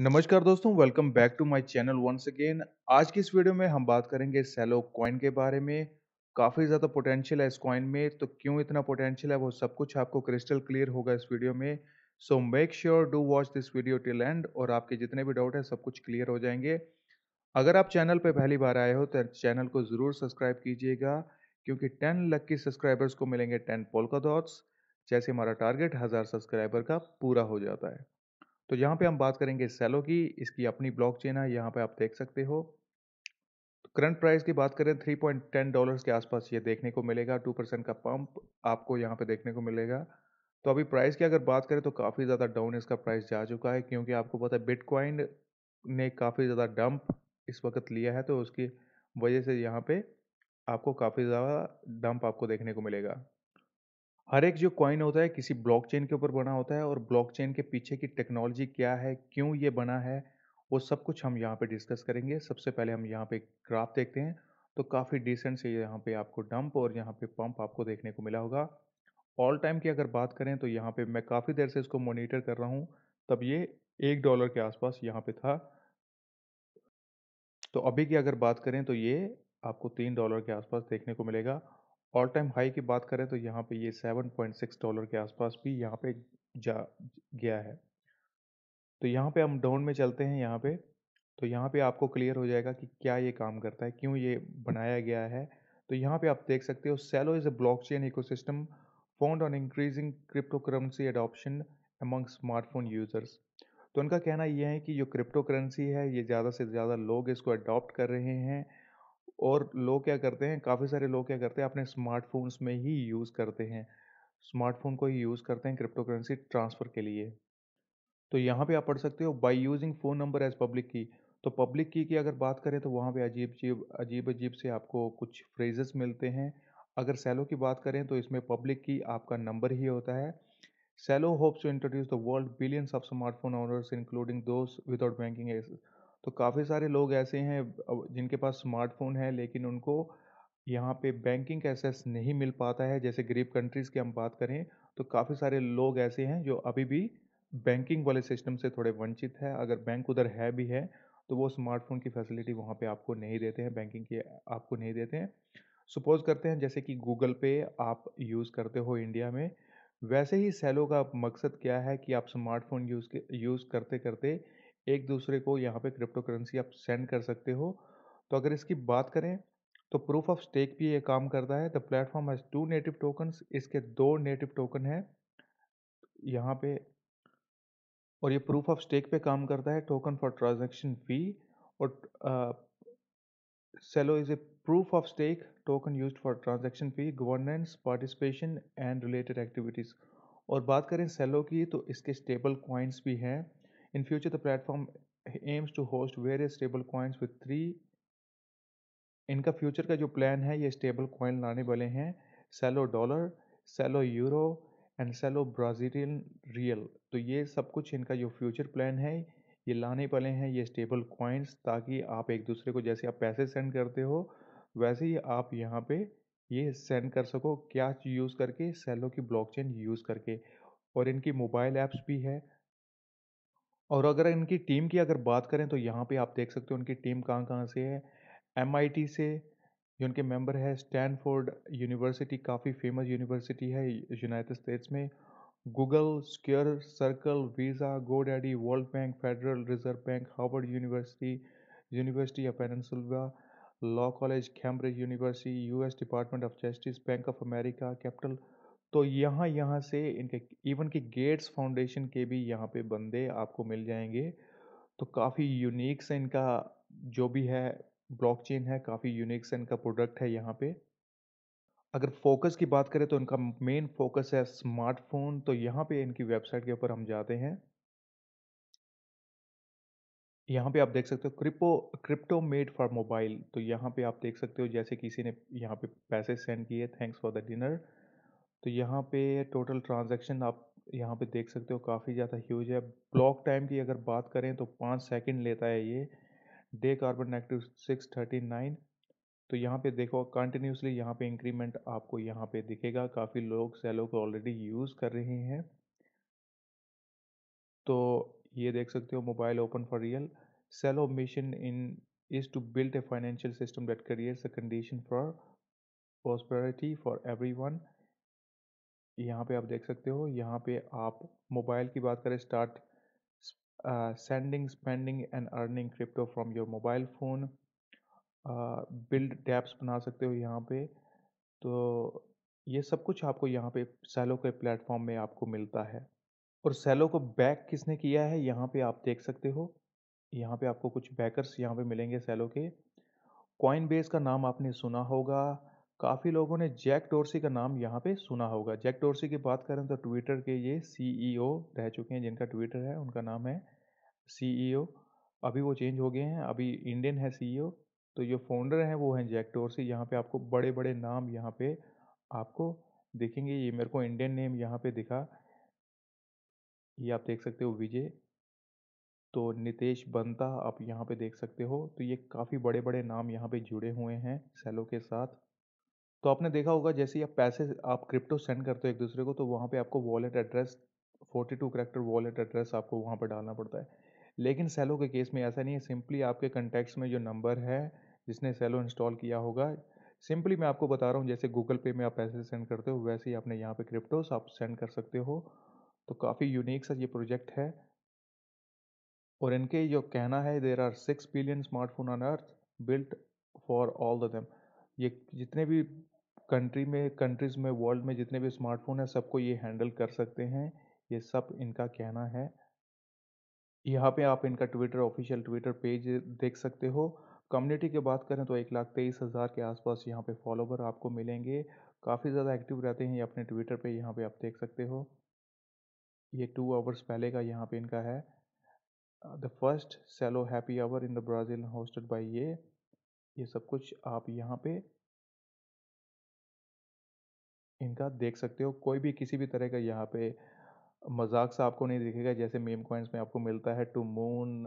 नमस्कार दोस्तों welcome back to my channel once again आज की इस वीडियो में हम बात करेंगे सेलो कॉइन के बारे में काफ़ी ज़्यादा पोटेंशियल है इस कॉइन में तो क्यों इतना पोटेंशियल है वो सब कुछ आपको क्रिस्टल क्लियर होगा इस वीडियो में so make sure do watch this video till end और आपके जितने भी डाउट हैं सब कुछ क्लियर हो जाएंगे अगर आप चैनल पर पहली बार आए हो तो चैनल को ज़रूर सब्सक्राइब कीजिएगा क्योंकि टेन लक्की सब्सक्राइबर्स को मिलेंगे टेन पोलका डॉट्स जैसे हमारा टारगेट हज़ार सब्सक्राइबर का पूरा हो जाता है तो यहाँ पे हम बात करेंगे सेलो की इसकी अपनी ब्लॉक चेन है यहाँ पे आप देख सकते हो तो करंट प्राइस की बात करें 3.10 डॉलर के आसपास ये देखने को मिलेगा 2 परसेंट का पंप आपको यहाँ पे देखने को मिलेगा तो अभी प्राइस की अगर बात करें तो काफ़ी ज़्यादा डाउन इसका प्राइस जा चुका है क्योंकि आपको पता है बिटकॉइन ने काफ़ी ज़्यादा डंप इस वक्त लिया है तो उसकी वजह से यहाँ पर आपको काफ़ी ज़्यादा डंप आपको देखने को मिलेगा हर एक जो कॉइन होता है किसी ब्लॉकचेन के ऊपर बना होता है और ब्लॉकचेन के पीछे की टेक्नोलॉजी क्या है क्यों ये बना है वो सब कुछ हम यहाँ पे डिस्कस करेंगे सबसे पहले हम यहाँ पे ग्राफ देखते हैं तो काफ़ी डिसेंट से यहाँ पे आपको डंप और यहाँ पे पंप आपको देखने को मिला होगा ऑल टाइम की अगर बात करें तो यहाँ पे मैं काफ़ी देर से इसको मोनिटर कर रहा हूँ तब ये एक डॉलर के आसपास यहाँ पे था तो अभी की अगर बात करें तो ये आपको तीन डॉलर के आसपास देखने को मिलेगा ऑल टाइम हाई की बात करें तो यहाँ पे ये 7.6 डॉलर के आसपास भी यहाँ पे जा गया है तो यहाँ पे हम डाउन में चलते हैं यहाँ पे तो यहाँ पे आपको क्लियर हो जाएगा कि क्या ये काम करता है क्यों ये बनाया गया है तो यहाँ पे आप देख सकते हो Celo is a ecosystem found on increasing cryptocurrency adoption among smartphone users तो उनका कहना यह है कि जो क्रिप्टो करेंसी है ये ज़्यादा से ज़्यादा लोग इसको अडॉप्ट कर रहे हैं और लोग क्या करते हैं काफ़ी सारे लोग क्या करते हैं अपने स्मार्टफोन्स में ही यूज़ करते हैं स्मार्टफोन को ही यूज़ करते हैं क्रिप्टो करेंसी ट्रांसफ़र के लिए तो यहाँ पे आप पढ़ सकते हो by using phone number as public की तो पब्लिक की की अगर बात करें तो वहाँ पे अजीब अजीब अजीब अजीब से आपको कुछ फ्रेजेस मिलते हैं अगर सेलो की बात करें तो इसमें पब्लिक की आपका नंबर ही होता है Celo hopes to introduce the world billions of smartphone owners including दोस्त विदाउट बैंकिंग तो काफ़ी सारे लोग ऐसे हैं जिनके पास स्मार्टफोन है लेकिन उनको यहाँ पे बैंकिंग का एक्सेस नहीं मिल पाता है जैसे गरीब कंट्रीज़ की हम बात करें तो काफ़ी सारे लोग ऐसे हैं जो अभी भी बैंकिंग वाले सिस्टम से थोड़े वंचित है अगर बैंक उधर है भी है तो वो स्मार्टफोन की फैसिलिटी वहाँ पे आपको नहीं देते हैं बैंकिंग की आपको नहीं देते हैं सपोज करते हैं जैसे कि गूगल पे आप यूज़ करते हो इंडिया में वैसे ही सेलो का मकसद क्या है कि आप स्मार्टफोन यूज़ यूज़ करते करते एक दूसरे को यहाँ पे क्रिप्टो करेंसी आप सेंड कर सकते हो तो अगर इसकी बात करें तो प्रूफ ऑफ स्टेक भी ये काम करता है the platform has two native tokens इसके दो नेटिव टोकन हैं यहाँ पे और ये प्रूफ ऑफ स्टेक पे काम करता है टोकन फॉर ट्रांजेक्शन फी और Celo is a proof of stake token use for transaction fee governance participation and related activities और बात करें सेलो की तो इसके स्टेबल कॉइन्स भी हैं In future, the platform aims to host various stable coins with three इनका फ्यूचर का जो प्लान है ये स्टेबल कॉइन लाने वाले हैं Celo dollar Celo euro and Celo Brazilian real तो ये सब कुछ इनका जो फ्यूचर प्लान है ये लाने वाले हैं ये स्टेबल कॉइन्स ताकि आप एक दूसरे को जैसे आप पैसे सेंड करते हो वैसे ही आप यहाँ पे ये सेंड कर सको क्या यूज़ करके सेलो की ब्लॉकचेन यूज़ करके और इनकी मोबाइल ऐप्स भी है और अगर इनकी टीम की अगर बात करें तो यहाँ पे आप देख सकते हो उनकी टीम कहाँ कहाँ से है एम से जो उनके मेंबर है स्टैनफोर्ड यूनिवर्सिटी काफ़ी फेमस यूनिवर्सिटी है यूनाइटेड स्टेट्स में Google Square Circle Visa GoDaddy World Bank Federal Reserve Bank Harvard University University of Pennsylvania law college Cambridge University US Department of Justice Bank of America Capital तो यहाँ यहाँ से इनके even के gets foundation के भी यहाँ पे बंदे आपको मिल जाएंगे तो काफ़ी यूनिक से इनका जो भी है ब्लॉकचेन है काफ़ी यूनिक से इनका प्रोडक्ट है यहाँ पे अगर फोकस की बात करें तो इनका मेन फोकस है स्मार्टफोन तो यहाँ पे इनकी वेबसाइट के ऊपर हम जाते हैं यहाँ पे आप देख सकते हो crypto crypto made for mobile तो यहाँ पे आप देख सकते हो जैसे किसी ने यहाँ पे पैसे सेंड किए थैंक्स फॉर द डिनर तो यहाँ पे टोटल ट्रांजैक्शन आप यहाँ पे देख सकते हो काफ़ी ज़्यादा ह्यूज है ब्लॉक टाइम की अगर बात करें तो पाँच सेकंड लेता है ये डे carbon negative six thirty nine तो यहाँ पे देखो कंटिन्यूसली यहाँ पे इंक्रीमेंट आपको यहाँ पे दिखेगा काफ़ी लोग सेलो को ऑलरेडी यूज़ कर रहे हैं तो ये देख सकते हो mobile open for real Celo mission in is to build a financial system that creates a condition for prosperity for everyone यहाँ पे आप देख सकते हो यहाँ पे आप मोबाइल की बात करें start sending spending and earning crypto from your mobile phone build dapps बना सकते हो यहाँ पे तो ये सब कुछ आपको यहाँ पे सैलो के प्लेटफॉर्म में आपको मिलता है और सैलो को बैक किसने किया है यहाँ पे आप देख सकते हो यहाँ पे आपको कुछ बैकर्स यहाँ पे मिलेंगे सैलो के कॉइन बेस का नाम आपने सुना होगा काफ़ी लोगों ने जैक टोर्सी का नाम यहाँ पे सुना होगा जैक टोर्सी की बात करें तो ट्विटर के ये सीईओ e रह चुके हैं जिनका ट्विटर है उनका नाम है सीईओ e अभी वो चेंज हो गए हैं अभी इंडियन है सीईओ e तो जो फाउंडर हैं वो हैं जैक टोर्सी यहाँ पे आपको बड़े बड़े नाम यहाँ पे आपको देखेंगे ये मेरे को इंडियन नेम यहाँ पे दिखा ये आप देख सकते हो विजय तो नितेश बंता आप यहाँ पे देख सकते हो तो ये काफ़ी बड़े बड़े नाम यहाँ पे जुड़े हुए हैं सेलो के साथ तो आपने देखा होगा जैसे आप पैसे आप क्रिप्टो सेंड करते हो एक दूसरे को तो वहाँ पे आपको wallet address 42 two character wallet address आपको वहाँ पर डालना पड़ता है लेकिन सेलो के केस में ऐसा नहीं है सिंपली आपके कंटेक्ट्स में जो नंबर है जिसने सेलो इंस्टॉल किया होगा सिंपली मैं आपको बता रहा हूँ जैसे गूगल पे में आप पैसे सेंड करते हो वैसे ही आपने यहाँ पे क्रिप्टोस आप सेंड कर सकते हो तो काफ़ी यूनिक सा ये प्रोजेक्ट है और इनके जो कहना है there are six billion smartphone on earth built for all the them ये जितने भी कंट्री में कंट्रीज़ में वर्ल्ड में जितने भी स्मार्टफोन हैं सबको ये हैंडल कर सकते हैं ये सब इनका कहना है यहाँ पे आप इनका ट्विटर ऑफिशियल ट्विटर पेज देख सकते हो कम्युनिटी की बात करें तो एक लाख तेईस हज़ार के आसपास यहाँ पे फॉलोवर आपको मिलेंगे काफ़ी ज़्यादा एक्टिव रहते हैं ये अपने ट्विटर पे यहाँ पे आप देख सकते हो ये टू आवर्स पहले का यहाँ पे इनका है the first Celo happy hour in the Brazil hosted by ये ये सब कुछ आप यहाँ पे इनका देख सकते हो कोई भी किसी भी तरह का यहाँ पे मजाक सा आपको नहीं दिखेगा जैसे मेम कॉइन्स में आपको मिलता है to moon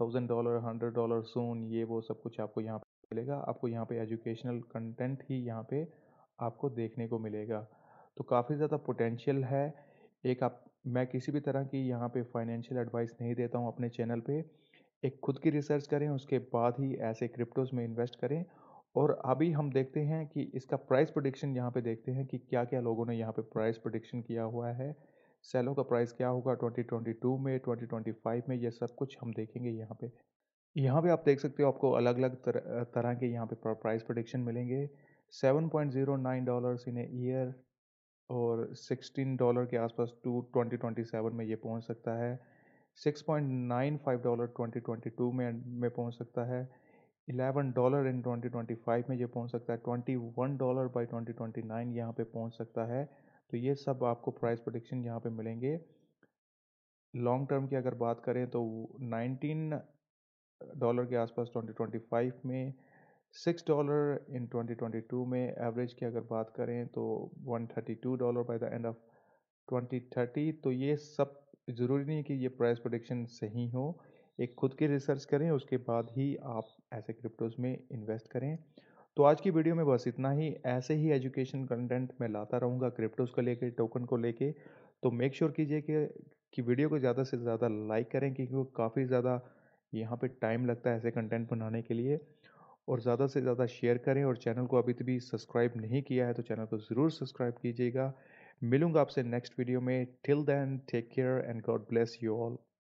thousand dollar hundred dollar soon ये वो सब कुछ आपको यहाँ पे मिलेगा आपको यहाँ पे एजुकेशनल कंटेंट ही यहाँ पे आपको देखने को मिलेगा तो काफ़ी ज़्यादा पोटेंशियल है एक आप मैं किसी भी तरह की यहाँ पे फाइनेंशियल एडवाइस नहीं देता हूँ अपने चैनल पे एक खुद की रिसर्च करें उसके बाद ही ऐसे क्रिप्टोज़ में इन्वेस्ट करें और अभी हम देखते हैं कि इसका प्राइस प्रोडिक्शन यहाँ पे देखते हैं कि क्या क्या लोगों ने यहाँ पे प्राइस प्रोडिक्शन किया हुआ है सेलों का प्राइस क्या होगा 2022 में 2025 में ये सब कुछ हम देखेंगे यहाँ पे यहाँ पे आप देख सकते हो आपको अलग अलग तरह के यहाँ पे प्राइस प्रोडिक्शन मिलेंगे 7.09 डॉलर्स इन ए ईयर और 16 डॉलर के आसपास टू ट्वेंटी में ये पहुँच सकता है सिक्स डॉलर ट्वेंटी में में पहुँच सकता है 11 डॉलर इन 2025 में ये पहुंच सकता है 21 डॉलर बाई 2029 यहाँ पे पहुंच सकता है तो ये सब आपको प्राइस प्रोडिक्शन यहाँ पे मिलेंगे लॉन्ग टर्म की अगर बात करें तो 19 डॉलर के आसपास 2025 में सिक्स डॉलर इन 2022 में एवरेज की अगर बात करें तो 132 dollar by the end of 2030 तो ये सब ज़रूरी नहीं कि ये प्राइस प्रोडिक्शन सही हो एक खुद की रिसर्च करें उसके बाद ही आप ऐसे क्रिप्टोज़ में इन्वेस्ट करें तो आज की वीडियो में बस इतना ही ऐसे ही एजुकेशन कंटेंट मैं लाता रहूँगा क्रिप्टोज़ को लेके टोकन को लेके तो मेक श्योर कीजिए कि कि वीडियो को ज़्यादा से ज़्यादा लाइक करें क्योंकि वो काफ़ी ज़्यादा यहाँ पे टाइम लगता है ऐसे कंटेंट बनाने के लिए और ज़्यादा से ज़्यादा शेयर करें और चैनल को अभी तक भी सब्सक्राइब नहीं किया है तो चैनल को ज़रूर सब्सक्राइब कीजिएगा मिलूंगा आपसे नेक्स्ट वीडियो में till then take care and God bless you all